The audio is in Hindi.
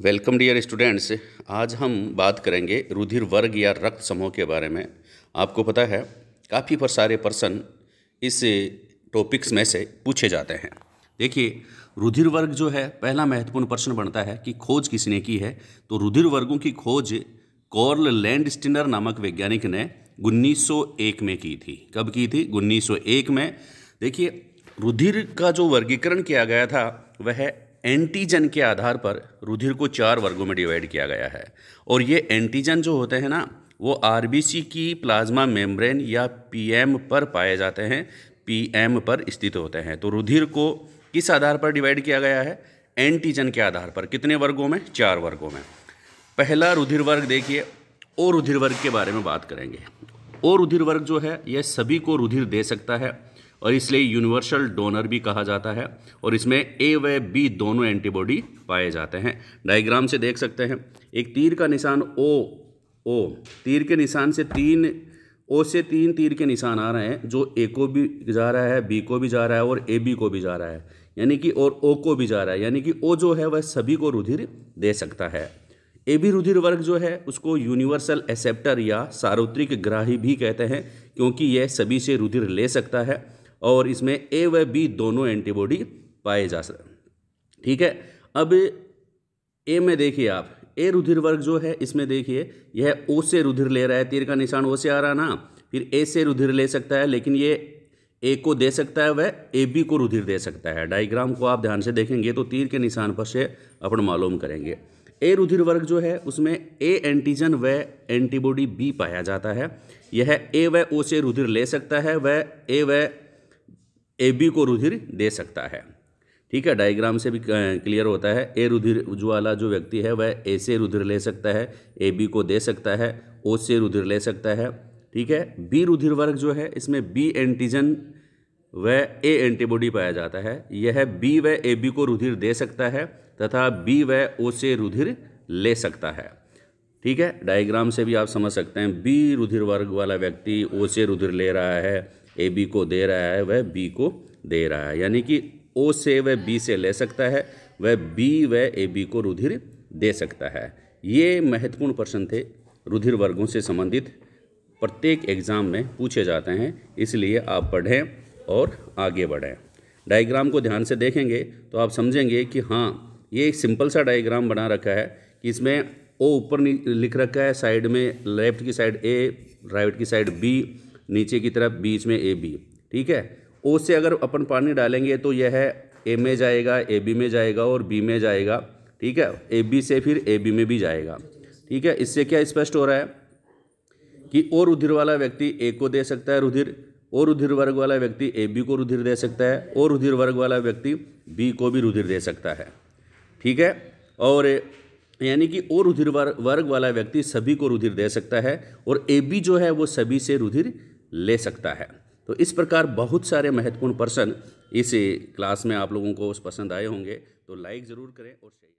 वेलकम डियर स्टूडेंट्स आज हम बात करेंगे रुधिर वर्ग या रक्त समूह के बारे में आपको पता है काफ़ी पर सारे पर्सन इस टॉपिक्स में से पूछे जाते हैं देखिए रुधिर वर्ग जो है पहला महत्वपूर्ण प्रश्न बनता है कि खोज किसने की है तो रुधिर वर्गों की खोज कॉर्ल लैंड स्टिनर नामक वैज्ञानिक ने 1901 में की थी कब की थी 1901 में देखिए रुधिर का जो वर्गीकरण किया गया था वह एंटीजन के आधार पर रुधिर को चार वर्गों में डिवाइड किया गया है और ये एंटीजन जो होते हैं ना वो आर की प्लाज्मा मेम्ब्रेन या पी पर पाए जाते हैं पी पर स्थित होते हैं तो रुधिर को किस आधार पर डिवाइड किया गया है एंटीजन के आधार पर कितने वर्गों में चार वर्गों में पहला रुधिर वर्ग देखिए और रुधिर वर्ग के बारे में बात करेंगे और रुधिर वर्ग जो है यह सभी को रुधिर दे सकता है और इसलिए यूनिवर्सल डोनर भी कहा जाता है और इसमें ए व बी दोनों एंटीबॉडी पाए जाते हैं डायग्राम से देख सकते हैं एक तीर का निशान ओ ओ तीर के निशान से तीन ओ से तीन तीर के निशान आ रहे हैं जो ए को भी जा रहा है बी को भी जा रहा है और ए बी को भी जा रहा है यानी कि और ओ को भी जा रहा है यानी कि ओ जो है वह सभी को रुधिर दे सकता है ए बी रुधिर वर्ग जो है उसको यूनिवर्सल एसेप्टर या सार्वत्रिक ग्राही भी कहते हैं क्योंकि यह सभी से रुधिर ले सकता है और इसमें ए व बी दोनों एंटीबॉडी पाए जा सकते ठीक है अब ए में देखिए आप ए रुधिर वर्ग जो है इसमें देखिए यह ओ से रुधिर ले रहा है तीर का निशान ओ से आ रहा ना फिर ए से रुधिर ले सकता है लेकिन ये ए को दे सकता है वह ए बी को रुधिर दे सकता है डायग्राम को आप ध्यान से देखेंगे तो तीर के निशान पर से अपन मालूम करेंगे ए रुधिर वर्ग जो है उसमें ए एंटीजन व एंटीबॉडी बी पाया जाता है यह ए व ओ से रुधिर ले सकता है वह ए व ए बी को रुधिर दे सकता है ठीक है डायग्राम से भी क्लियर होता है ए रुधिर वाला जो व्यक्ति है वह ए से रुधिर ले सकता है ए बी को दे सकता है ओ से रुधिर ले सकता है ठीक है बी रुधिर वर्ग जो है इसमें बी एंटीजन व ए एंटीबॉडी पाया जाता है यह बी व ए बी को रुधिर दे सकता है तथा बी व ओ से रुधिर ले सकता है ठीक है डायग्राम से भी आप समझ सकते हैं बी रुधिर वर्ग वाला व्यक्ति ओ से रुधिर ले रहा है ए बी को दे रहा है वह बी को दे रहा है यानी कि ओ से वह बी से ले सकता है वह बी व ए बी को रुधिर दे सकता है ये महत्वपूर्ण प्रश्न थे रुधिर वर्गों से संबंधित प्रत्येक एग्जाम में पूछे जाते हैं इसलिए आप पढ़ें और आगे बढ़ें डायग्राम को ध्यान से देखेंगे तो आप समझेंगे कि हाँ ये एक सिंपल सा डायग्राम बना रखा है कि इसमें ओ ऊपर लिख रखा है साइड में लेफ्ट की साइड ए राइट की साइड बी नीचे की तरफ बीच में ए बी ठीक है ओ से अगर अपन पानी डालेंगे तो यह है ए में जाएगा ए बी में जाएगा और बी में जाएगा ठीक है ए बी से फिर ए बी में भी जाएगा ठीक है इससे क्या स्पष्ट हो रहा है कि और रुधिर वाला व्यक्ति ए को दे सकता है रुधिर और रुधिर वर्ग वाला व्यक्ति ए बी को रुधिर दे सकता है और रुधिर वर्ग वाला व्यक्ति बी को भी रुधिर दे सकता है ठीक है और यानी कि और रुधिर वर्ग वाला व्यक्ति सभी को रुधिर दे सकता है और ए बी जो है वो सभी से रुधिर ले सकता है तो इस प्रकार बहुत सारे महत्वपूर्ण पर्सन इस क्लास में आप लोगों को पसंद आए होंगे तो लाइक ज़रूर करें और शेयर